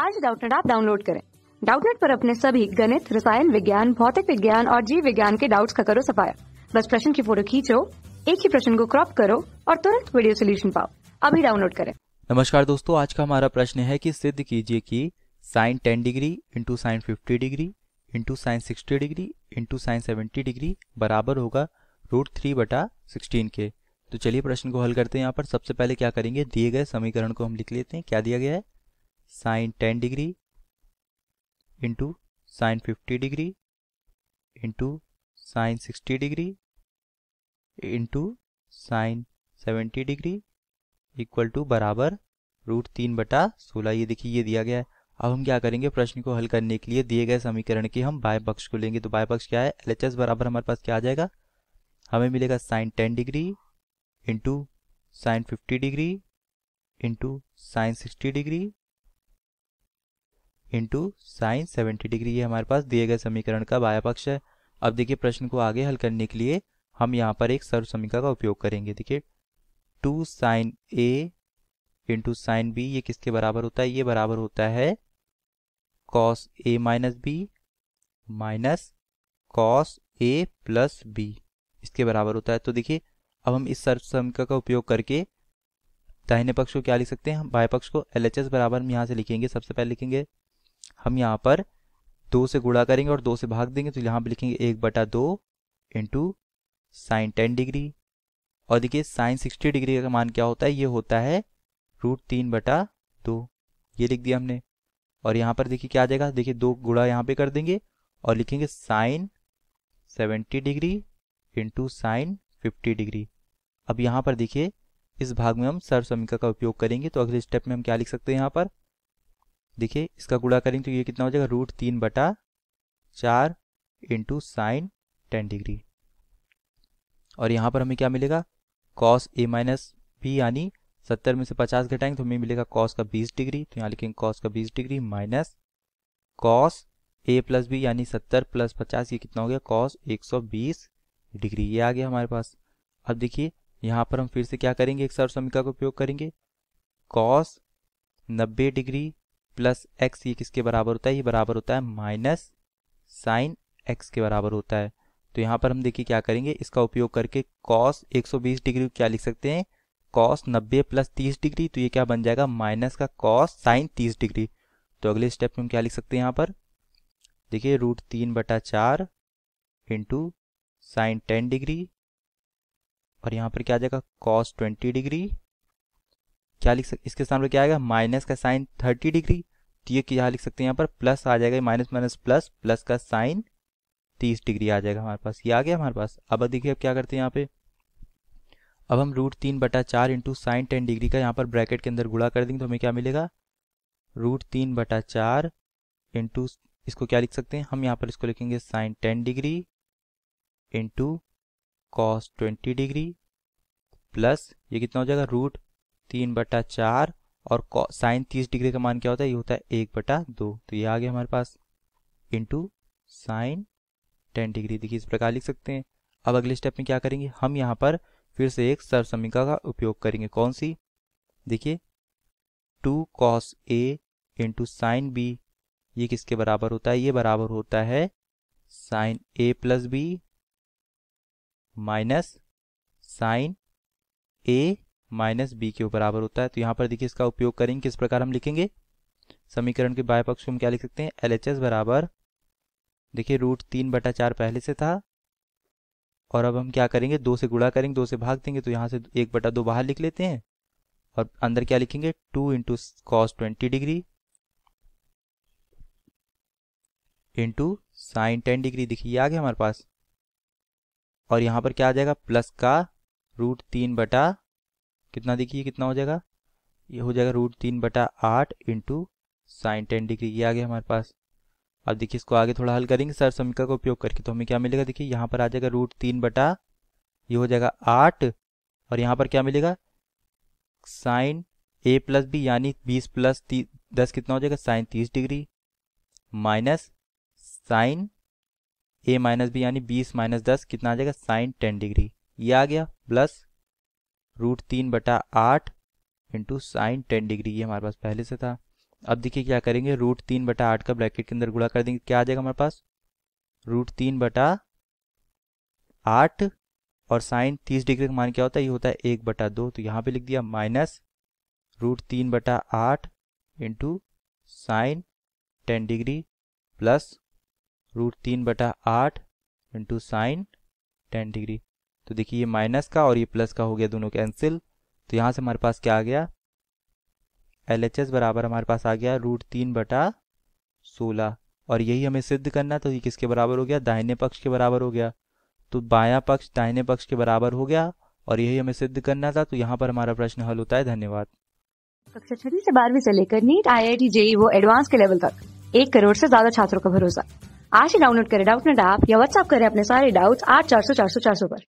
आज डाउटनेट आप डाउनलोड करें डाउटनेट पर अपने सभी गणित रसायन विज्ञान भौतिक विज्ञान और जीव विज्ञान के डाउट्स का करो सफाया बस प्रश्न की फोटो खींचो एक ही प्रश्न को क्रॉप करो और तुरंत वीडियो सोल्यूशन पाओ अभी डाउनलोड करें नमस्कार दोस्तों आज का हमारा प्रश्न है कि सिद्ध कीजिए कि sine ten degree into sine fifty degree into sine sixty degree into sine seventy degree बराबर होगा रूट थ्री बटा सिक्सटीन के तो चलिए प्रश्न को हल करते हैं यहाँ पर सबसे पहले क्या करेंगे दिए गए समीकरण को हम लिख लेते हैं क्या दिया गया है sine ten degree into sine fifty degree into sine sixty degree into sine seventy degree equal to बराबर रूट तीन बटा सोलह ये देखिए ये दिया गया है अब हम क्या करेंगे प्रश्न को हल करने के लिए दिए गए समीकरण के हम बाय पक्ष को लेंगे तो बाय पक्ष क्या है एल एच एस बराबर हमारे पास क्या आ जाएगा हमें मिलेगा sine ten degree into sine fifty degree into sine sixty degree into sine seventy degree ये हमारे पास दिए गए समीकरण का बाया पक्ष है अब देखिए प्रश्न को आगे हल करने के लिए हम यहाँ पर एक सर्व समीका का उपयोग करेंगे देखिए two sine A into sine B ये किसके बराबर होता है ये बराबर होता है cos A minus B minus cos A plus B इसके बराबर होता है तो देखिए अब हम इस सर्व समीका का उपयोग करके दाहिने पक्ष को क्या लिख सकते हैं हम बाएं पक्ष को एल एच एस बराबर हम यहाँ से लिखेंगे सबसे पहले लिखेंगे हम यहाँ पर दो से गुणा करेंगे और दो से भाग देंगे तो यहाँ पर लिखेंगे एक बटा दो इंटू साइन टेन डिग्री और देखिए साइन सिक्सटी डिग्री का मान क्या होता है ये होता है रूट तीन बटा दो ये लिख दिया हमने और यहाँ पर देखिए क्या आ जाएगा देखिए दो गुड़ा यहाँ पे कर देंगे और लिखेंगे sine seventy degree into sine fifty degree अब यहाँ पर देखिए इस भाग में हम सर्व समीका का उपयोग करेंगे तो अगले स्टेप में हम क्या लिख सकते हैं यहाँ पर देखिए इसका गुड़ा करेंगे तो ये कितना हो जाएगा रूट तीन बटा चार इंटू साइन टेन डिग्री और यहाँ पर हमें क्या मिलेगा कॉस ए माइनस बी यानी सत्तर में से पचास घटाएंगे तो हमें मिलेगा कॉस का बीस डिग्री तो यहाँ लिखेंगे कॉस का बीस degree minus cos A plus B यानी सत्तर प्लस पचास ये कितना हो गया कॉस एक सौ बीस डिग्री ये आ गया हमारे पास अब देखिए यहाँ पर हम फिर से क्या करेंगे एक सर्व समीका का उपयोग करेंगे कॉस नब्बे डिग्री प्लस एक्स ये किसके बराबर होता है ये बराबर होता है माइनस साइन एक्स के बराबर होता है तो यहाँ पर हम देखिए क्या करेंगे इसका उपयोग करके कॉस 120 डिग्री क्या लिख सकते हैं कॉस 90 प्लस 30 डिग्री तो ये क्या बन जाएगा माइनस का कॉस साइन 30 डिग्री तो अगले स्टेप में हम क्या लिख सकते हैं यहाँ पर देखिए रूट तीन बटा चार इंटू साइन टेन डिग्री और यहाँ पर क्या आ जाएगा कॉस ट्वेंटी डिग्री क्या लिख सकते इसके सामने क्या आएगा माइनस का साइन थर्टी डिग्री तो ये यहाँ लिख सकते हैं यहाँ पर प्लस आ जाएगा माइनस माइनस प्लस प्लस का साइन तीस डिग्री आ जाएगा हमारे पास ये आ गया हमारे पास अब देखिए अब क्या करते हैं यहाँ पे अब हम रूट तीन बटा चार इंटू साइन टेन डिग्री का यहाँ पर ब्रैकेट के अंदर गुड़ा कर देंगे तो हमें क्या मिलेगा रूट तीन बटा चार इंटू इसको क्या लिख सकते हैं हम यहाँ पर इसको लिखेंगे sine ten degree into cos twenty degree plus ये कितना हो जाएगा रूट तीन बटा चार और साइन तीस डिग्री का मान क्या होता है ये होता है एक बटा दो तो ये आ गया हमारे पास इंटू साइन टेन डिग्री देखिए इस प्रकार लिख सकते हैं अब अगले स्टेप में क्या करेंगे हम यहाँ पर फिर से एक सर्वसमिका का उपयोग करेंगे कौन सी देखिए two cos A into sine B ये किसके बराबर होता है ये बराबर होता है sine A plus B minus sine A minus B के बराबर होता है तो यहाँ पर देखिए इसका उपयोग करेंगे किस प्रकार हम लिखेंगे समीकरण के बाय पक्ष को हम क्या लिख सकते हैं एल एच एस बराबर देखिए रूट तीन बटा चार पहले से था और अब हम क्या करेंगे दो से गुड़ा करेंगे दो से भाग देंगे तो यहाँ से एक बटा दो बाहर लिख लेते हैं और अंदर क्या लिखेंगे two into cos twenty degree into sine ten degree देखिए आ गया हमारे पास और यहाँ पर क्या आ जाएगा प्लस का रूट तीन बटा कितना देखिए कितना हो जाएगा ये हो जाएगा रूट तीन बटा आठ इंटू साइन टेन डिग्री ये आ गया हमारे पास अब देखिए इसको आगे थोड़ा हल करेंगे सर समीका का उपयोग करके तो हमें क्या मिलेगा देखिए यहाँ पर आ जाएगा रूट तीन बटा ये हो जाएगा आठ और यहाँ पर क्या मिलेगा साइन ए प्लस बी यानी बीस प्लस दस कितना हो जाएगा साइन तीस degree minus sine A minus B यानी बीस माइनस दस कितना आ जाएगा साइन टेन डिग्री ये आ गया प्लस रूट तीन बटा आठ इंटू साइन टेन डिग्री ये हमारे पास पहले से था अब देखिए क्या करेंगे रूट तीन बटा आठ का ब्रैकेट के अंदर गुड़ा कर देंगे क्या आ जाएगा हमारे पास रूट तीन बटा आठ और साइन तीस डिग्री का मान क्या होता है ये होता है एक बटा दो तो यहाँ पे लिख दिया माइनस रूट तीन बटा आठ into sine ten degree plus root तीन बटा आठ इंटू साइन टेन डिग्री तो देखिए ये माइनस का और ये प्लस का हो गया दोनों कैंसिल तो यहाँ से हमारे पास क्या आ गया एल एच एस बराबर हमारे पास आ गया रूट तीन बटा सोलह और यही हमें सिद्ध करना है तो ये किसके बराबर हो गया दाहिने पक्ष के बराबर हो गया तो बायां पक्ष दाहिने पक्ष के बराबर हो गया और यही हमें सिद्ध करना था तो यहाँ पर हमारा प्रश्न हल होता है धन्यवाद कक्षा छठी से बारहवीं से लेकर NEET I I T JEE वो एडवांस के लेवल तक एक करोड़ से ज्यादा छात्रों का भरोसा आज ही डाउनलोड करें डाउट नेट ऐप या व्हाट्सअप करें अपने सारे डाउट्स आठ चार सौ चार सौ चार सौ पर